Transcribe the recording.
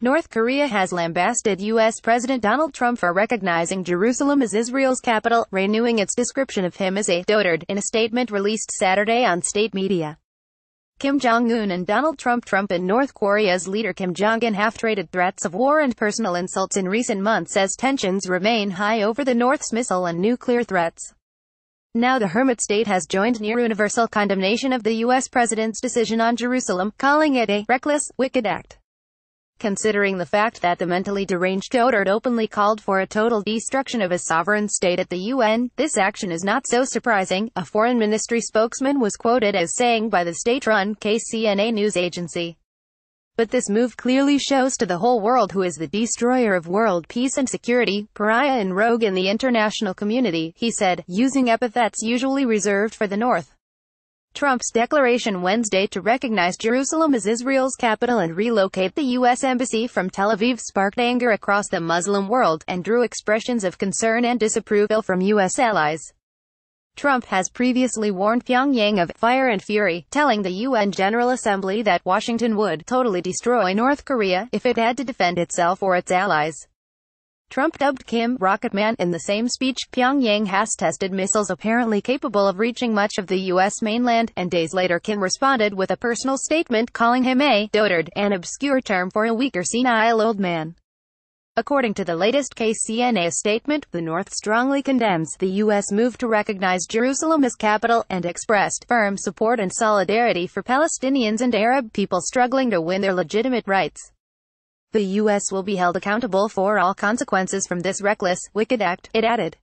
North Korea has lambasted U.S. President Donald Trump for recognizing Jerusalem as Israel's capital, renewing its description of him as a dotard in a statement released Saturday on state media. Kim Jong-un and Donald Trump Trump and North Korea's leader Kim Jong-un have traded threats of war and personal insults in recent months as tensions remain high over the North's missile and nuclear threats. Now the hermit state has joined near universal condemnation of the U.S. president's decision on Jerusalem, calling it a reckless, wicked act. Considering the fact that the mentally deranged Odert openly called for a total destruction of his sovereign state at the UN, this action is not so surprising, a foreign ministry spokesman was quoted as saying by the state-run KCNA news agency. But this move clearly shows to the whole world who is the destroyer of world peace and security, pariah and rogue in the international community, he said, using epithets usually reserved for the North. Trump's declaration Wednesday to recognize Jerusalem as Israel's capital and relocate the U.S. Embassy from Tel Aviv sparked anger across the Muslim world, and drew expressions of concern and disapproval from U.S. allies. Trump has previously warned Pyongyang of fire and fury, telling the UN General Assembly that Washington would totally destroy North Korea if it had to defend itself or its allies. Trump dubbed Kim Rocketman in the same speech. Pyongyang has tested missiles apparently capable of reaching much of the U.S. mainland, and days later Kim responded with a personal statement calling him a dotard, an obscure term for a weak or senile old man. According to the latest KCNA statement, the North strongly condemns the U.S. move to recognize Jerusalem as capital and expressed firm support and solidarity for Palestinians and Arab people struggling to win their legitimate rights. The U.S. will be held accountable for all consequences from this reckless, wicked act, it added.